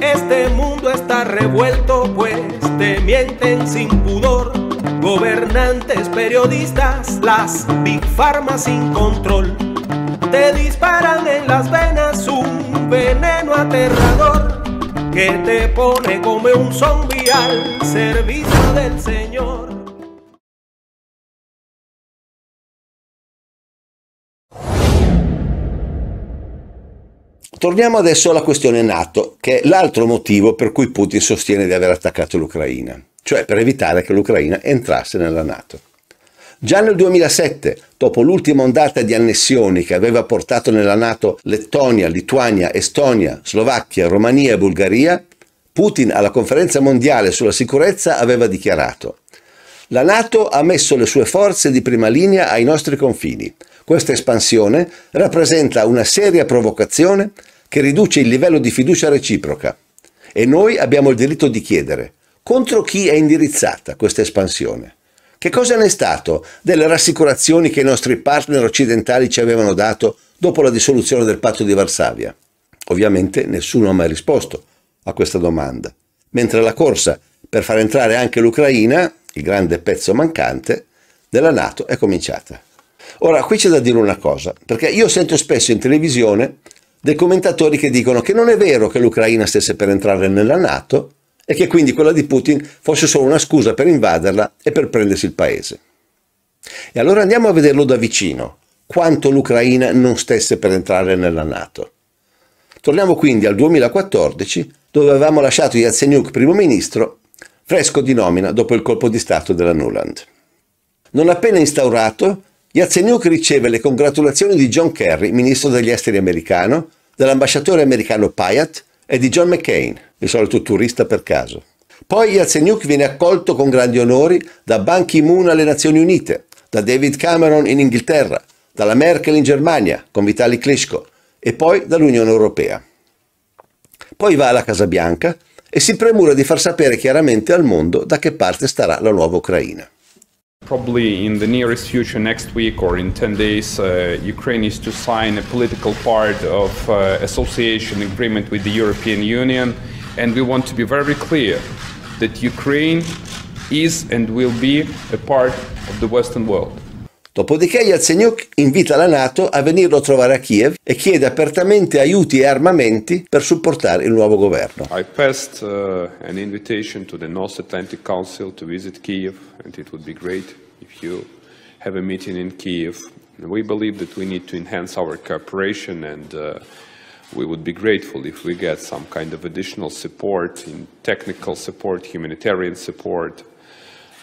Este mundo está revuelto, pues te mienten sin pudor. Gobernantes, periodistas, las big pharma sin control. Te disparan en las venas un veneno aterrador que te pone como un zombi al servicio del Señor. Torniamo adesso alla questione NATO, che è l'altro motivo per cui Putin sostiene di aver attaccato l'Ucraina, cioè per evitare che l'Ucraina entrasse nella NATO. Già nel 2007, dopo l'ultima ondata di annessioni che aveva portato nella Nato Lettonia, Lituania, Estonia, Slovacchia, Romania e Bulgaria, Putin alla conferenza mondiale sulla sicurezza aveva dichiarato La Nato ha messo le sue forze di prima linea ai nostri confini. Questa espansione rappresenta una seria provocazione che riduce il livello di fiducia reciproca e noi abbiamo il diritto di chiedere contro chi è indirizzata questa espansione. Che cosa ne è stato delle rassicurazioni che i nostri partner occidentali ci avevano dato dopo la dissoluzione del patto di Varsavia? Ovviamente nessuno ha mai risposto a questa domanda, mentre la corsa per far entrare anche l'Ucraina, il grande pezzo mancante, della Nato è cominciata. Ora, qui c'è da dire una cosa, perché io sento spesso in televisione dei commentatori che dicono che non è vero che l'Ucraina stesse per entrare nella Nato e che quindi quella di Putin fosse solo una scusa per invaderla e per prendersi il paese. E allora andiamo a vederlo da vicino, quanto l'Ucraina non stesse per entrare nella Nato. Torniamo quindi al 2014, dove avevamo lasciato Yatsenyuk primo ministro, fresco di nomina dopo il colpo di Stato della Nuland. Non appena instaurato, Yatsenyuk riceve le congratulazioni di John Kerry, ministro degli esteri americano, dell'ambasciatore americano Payat e di John McCain, il solito turista per caso. Poi Yatsenyuk viene accolto con grandi onori da Ban Ki-moon alle Nazioni Unite, da David Cameron in Inghilterra, dalla Merkel in Germania con Vitali Klitschko e poi dall'Unione Europea. Poi va alla Casa Bianca e si premura di far sapere chiaramente al mondo da che parte starà la nuova Ucraina. probably in the nearest future, next week or in 10 days, uh, Ukraine is to sign a political part of uh, association agreement with the European Union. And we want to be very clear that Ukraine is and will be a part of the Western world. Dopodiché Yatsenyuk invita la Nato a venirlo a trovare a Kiev e chiede apertamente aiuti e armamenti per supportare il nuovo governo. I passed uh, an invitation to the North Atlantic Council to visit Kiev and it would be great if you have a meeting in Kiev. We believe that we need to enhance our cooperation and uh, we would be grateful if we get some kind of additional support in technical support, humanitarian support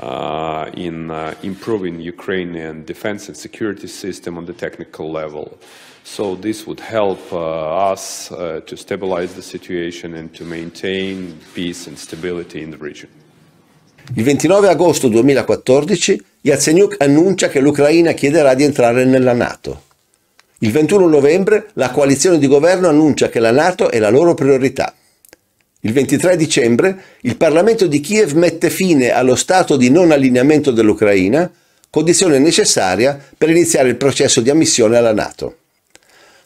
uh, in uh, improving Ukrainian defensive security system on the technical level. So this would help uh, us uh, to stabilize the situation and to maintain peace and stability in the region. Il 29 agosto 2014 Yatsenyuk annuncia che l'Ucraina chiederà di entrare nella NATO. Il 21 novembre la coalizione di governo annuncia che la NATO è la loro priorità. Il 23 dicembre il Parlamento di Kiev mette fine allo stato di non allineamento dell'Ucraina, condizione necessaria per iniziare il processo di ammissione alla Nato.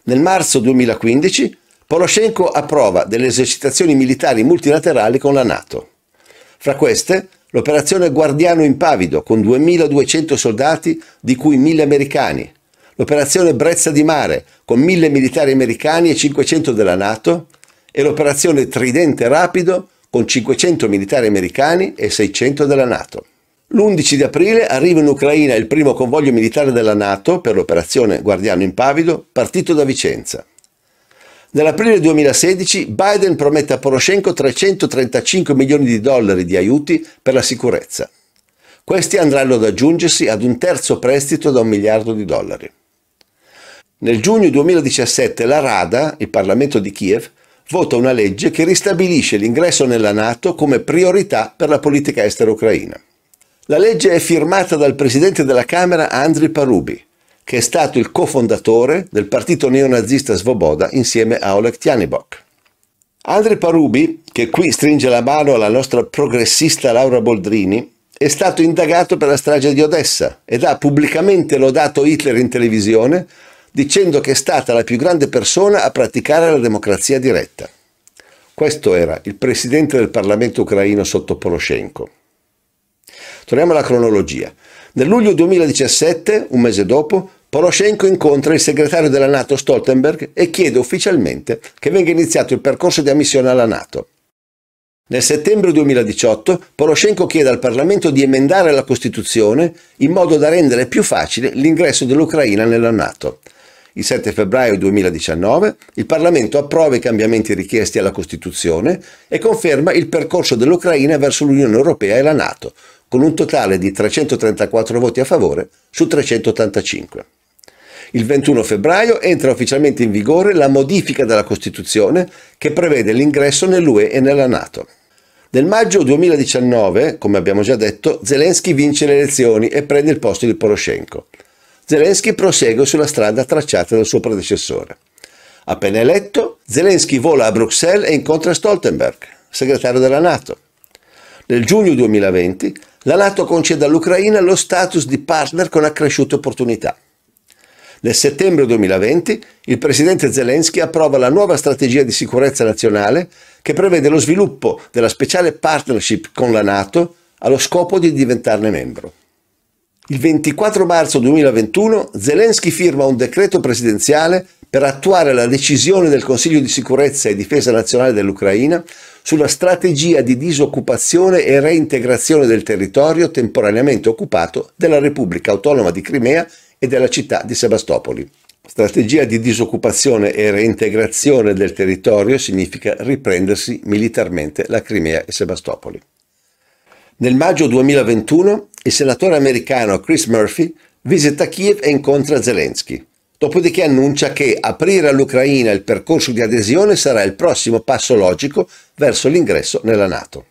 Nel marzo 2015 Poroshenko approva delle esercitazioni militari multilaterali con la Nato. Fra queste l'operazione Guardiano Impavido con 2.200 soldati, di cui 1.000 americani, l'operazione Brezza di Mare con 1.000 militari americani e 500 della Nato, e l'operazione Tridente Rapido con 500 militari americani e 600 della NATO. L'11 di aprile arriva in Ucraina il primo convoglio militare della NATO per l'operazione Guardiano Impavido, partito da Vicenza. Nell'aprile 2016 Biden promette a Poroshenko 335 milioni di dollari di aiuti per la sicurezza. Questi andranno ad aggiungersi ad un terzo prestito da un miliardo di dollari. Nel giugno 2017 la Rada, il Parlamento di Kiev, vota una legge che ristabilisce l'ingresso nella Nato come priorità per la politica estera ucraina. La legge è firmata dal presidente della Camera Andriy Parubi, che è stato il cofondatore del partito neonazista Svoboda insieme a Oleg Tianibok. Andriy Parubi, che qui stringe la mano alla nostra progressista Laura Boldrini, è stato indagato per la strage di Odessa ed ha pubblicamente lodato Hitler in televisione dicendo che è stata la più grande persona a praticare la democrazia diretta. Questo era il presidente del Parlamento ucraino sotto Poroshenko. Torniamo alla cronologia. Nel luglio 2017, un mese dopo, Poroshenko incontra il segretario della Nato Stoltenberg e chiede ufficialmente che venga iniziato il percorso di ammissione alla Nato. Nel settembre 2018 Poroshenko chiede al Parlamento di emendare la Costituzione in modo da rendere più facile l'ingresso dell'Ucraina nella Nato. Il 7 febbraio 2019 il Parlamento approva i cambiamenti richiesti alla Costituzione e conferma il percorso dell'Ucraina verso l'Unione Europea e la Nato, con un totale di 334 voti a favore su 385. Il 21 febbraio entra ufficialmente in vigore la modifica della Costituzione che prevede l'ingresso nell'UE e nella Nato. Nel maggio 2019, come abbiamo già detto, Zelensky vince le elezioni e prende il posto di Poroshenko. Zelensky prosegue sulla strada tracciata dal suo predecessore. Appena eletto, Zelensky vola a Bruxelles e incontra Stoltenberg, segretario della Nato. Nel giugno 2020 la Nato concede all'Ucraina lo status di partner con accresciute opportunità. Nel settembre 2020 il presidente Zelensky approva la nuova strategia di sicurezza nazionale che prevede lo sviluppo della speciale partnership con la Nato allo scopo di diventarne membro. Il 24 marzo 2021 Zelensky firma un decreto presidenziale per attuare la decisione del Consiglio di sicurezza e difesa nazionale dell'Ucraina sulla strategia di disoccupazione e reintegrazione del territorio temporaneamente occupato della Repubblica Autonoma di Crimea e della città di Sebastopoli. Strategia di disoccupazione e reintegrazione del territorio significa riprendersi militarmente la Crimea e Sebastopoli. Nel maggio 2021 il senatore americano Chris Murphy visita Kiev e incontra Zelensky. Dopodiché annuncia che aprire all'Ucraina il percorso di adesione sarà il prossimo passo logico verso l'ingresso nella Nato.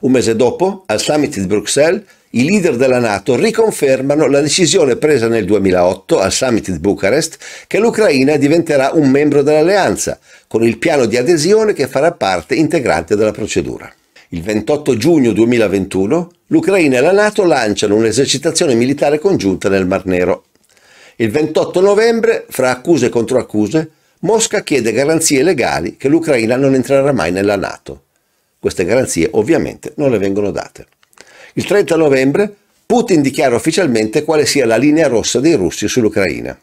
Un mese dopo, al summit di Bruxelles, i leader della Nato riconfermano la decisione presa nel 2008 al summit di Bucarest che l'Ucraina diventerà un membro dell'alleanza, con il piano di adesione che farà parte integrante della procedura. Il 28 giugno 2021 l'Ucraina e la Nato lanciano un'esercitazione militare congiunta nel Mar Nero. Il 28 novembre, fra accuse e controaccuse, Mosca chiede garanzie legali che l'Ucraina non entrerà mai nella Nato. Queste garanzie ovviamente non le vengono date. Il 30 novembre Putin dichiara ufficialmente quale sia la linea rossa dei russi sull'Ucraina.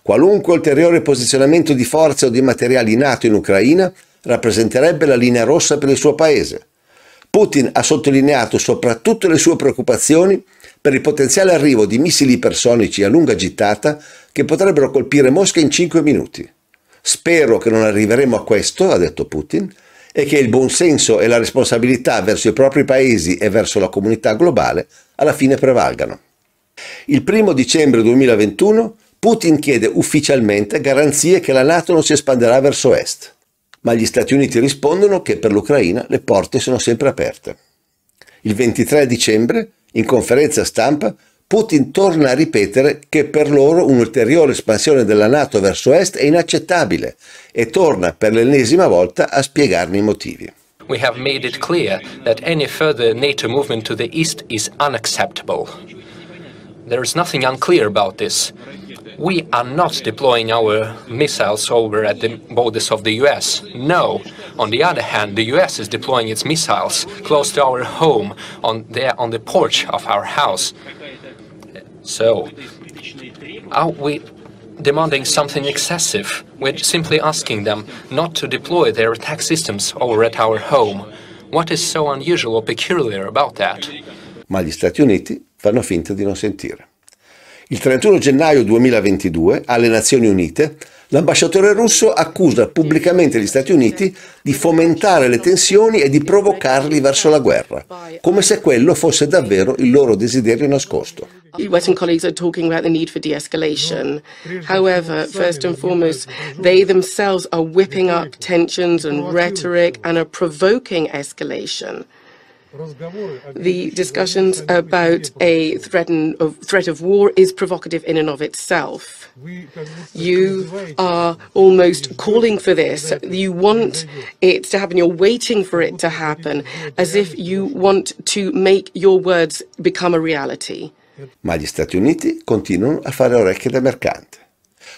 Qualunque ulteriore posizionamento di forze o di materiali NATO in Ucraina rappresenterebbe la linea rossa per il suo paese, Putin ha sottolineato soprattutto le sue preoccupazioni per il potenziale arrivo di missili ipersonici a lunga gittata che potrebbero colpire Mosca in 5 minuti. Spero che non arriveremo a questo, ha detto Putin, e che il buonsenso e la responsabilità verso i propri paesi e verso la comunità globale alla fine prevalgano. Il 1 dicembre 2021 Putin chiede ufficialmente garanzie che la Nato non si espanderà verso est ma gli Stati Uniti rispondono che per l'Ucraina le porte sono sempre aperte. Il 23 dicembre, in conferenza stampa, Putin torna a ripetere che per loro un'ulteriore espansione della Nato verso est è inaccettabile e torna per l'ennesima volta a spiegarne i motivi. We have made it clear that any further NATO movement to the east is unacceptable. There is nothing unclear about this. we are not deploying our missiles over at the borders of the US. No. On the other hand, the US is deploying its missiles close to our home, on, there on the porch of our house. So, are we demanding something excessive? We're simply asking them not to deploy their attack systems over at our home. What is so unusual or peculiar about that? Ma gli Stati Uniti fanno finta di non sentire. Il 31 gennaio 2022, alle Nazioni Unite, l'ambasciatore russo accusa pubblicamente gli Stati Uniti di fomentare le tensioni e di provocarli verso la guerra, come se quello fosse davvero il loro desiderio nascosto. Western colleagues are talking about the need for de-escalation. However, first and foremost, they themselves are whipping up tensions and rhetoric and are provoking escalation. The discussions about a threat of, threat of war is provocative in and of itself. You are almost calling for this. You want it to happen. You're waiting for it to happen, as if you want to make your words become a reality. Ma gli Stati Uniti continuano a fare orecchie da mercante.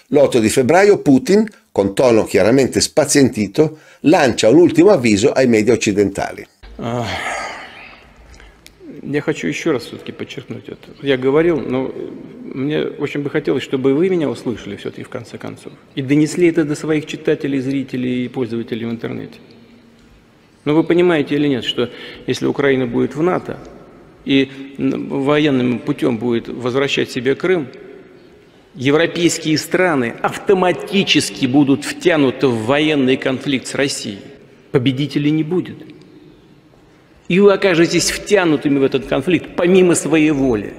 L'8 di febbraio Putin, con tono chiaramente spazientito, lancia un ultimo avviso ai media occidentali. Uh. Я хочу еще раз все-таки подчеркнуть это. Я говорил, но мне очень бы хотелось, чтобы вы меня услышали все-таки в конце концов. И донесли это до своих читателей, зрителей и пользователей в интернете. Но вы понимаете или нет, что если Украина будет в НАТО и военным путем будет возвращать себе Крым, европейские страны автоматически будут втянуты в военный конфликт с Россией. Победителей не будет. и вы окажетесь втянутыми в этот конфликт помимо своей воли.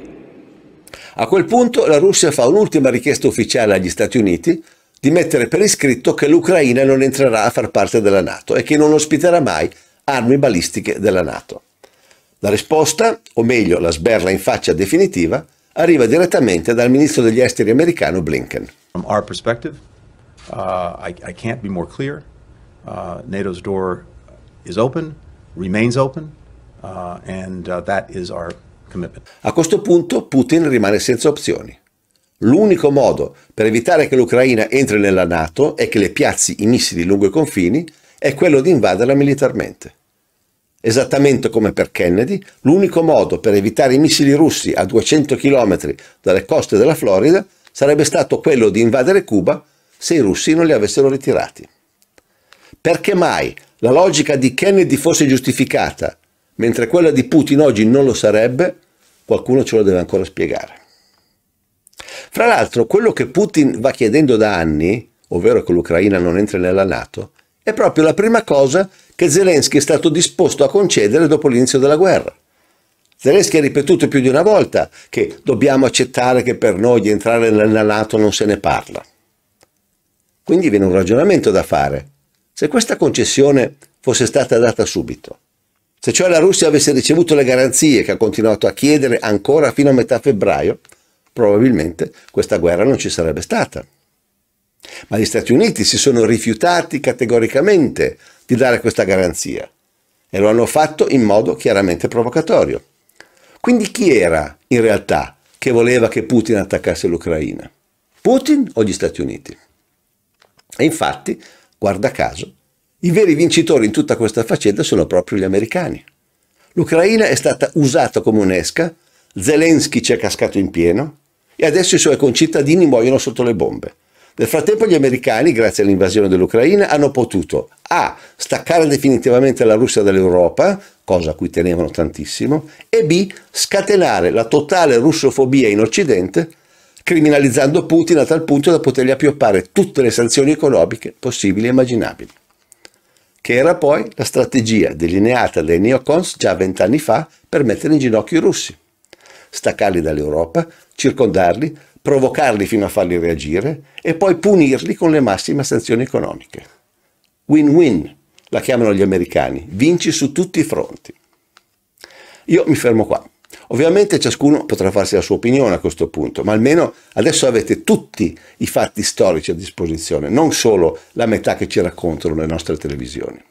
A quel punto la Russia fa un'ultima richiesta ufficiale agli Stati Uniti di mettere per iscritto che l'Ucraina non entrerà a far parte della Nato e che non ospiterà mai armi balistiche della Nato. La risposta, o meglio la sberla in faccia definitiva, arriva direttamente dal ministro degli esteri americano Blinken. From our perspective, uh, I, I can't be more clear. Uh, NATO's door is open, remains open. Uh, uh, a questo punto Putin rimane senza opzioni. L'unico modo per evitare che l'Ucraina entri nella Nato e che le piazzi i missili lungo i confini è quello di invaderla militarmente. Esattamente come per Kennedy, l'unico modo per evitare i missili russi a 200 km dalle coste della Florida sarebbe stato quello di invadere Cuba se i russi non li avessero ritirati. Perché mai la logica di Kennedy fosse giustificata mentre quella di Putin oggi non lo sarebbe, qualcuno ce lo deve ancora spiegare. Fra l'altro, quello che Putin va chiedendo da anni, ovvero che l'Ucraina non entri nella Nato, è proprio la prima cosa che Zelensky è stato disposto a concedere dopo l'inizio della guerra. Zelensky ha ripetuto più di una volta che dobbiamo accettare che per noi di entrare nella Nato non se ne parla. Quindi viene un ragionamento da fare. Se questa concessione fosse stata data subito, se cioè la Russia avesse ricevuto le garanzie che ha continuato a chiedere ancora fino a metà febbraio, probabilmente questa guerra non ci sarebbe stata. Ma gli Stati Uniti si sono rifiutati categoricamente di dare questa garanzia e lo hanno fatto in modo chiaramente provocatorio. Quindi chi era in realtà che voleva che Putin attaccasse l'Ucraina? Putin o gli Stati Uniti? E infatti, guarda caso, i veri vincitori in tutta questa faccenda sono proprio gli americani. L'Ucraina è stata usata come un'esca, Zelensky ci è cascato in pieno e adesso i suoi concittadini muoiono sotto le bombe. Nel frattempo gli americani, grazie all'invasione dell'Ucraina, hanno potuto A. staccare definitivamente la Russia dall'Europa, cosa a cui tenevano tantissimo, e B. scatenare la totale russofobia in Occidente, criminalizzando Putin a tal punto da potergli appioppare tutte le sanzioni economiche possibili e immaginabili che era poi la strategia delineata dai neocons già vent'anni fa per mettere in ginocchio i russi. Staccarli dall'Europa, circondarli, provocarli fino a farli reagire e poi punirli con le massime sanzioni economiche. Win-win, la chiamano gli americani, vinci su tutti i fronti. Io mi fermo qua. Ovviamente ciascuno potrà farsi la sua opinione a questo punto, ma almeno adesso avete tutti i fatti storici a disposizione, non solo la metà che ci raccontano le nostre televisioni.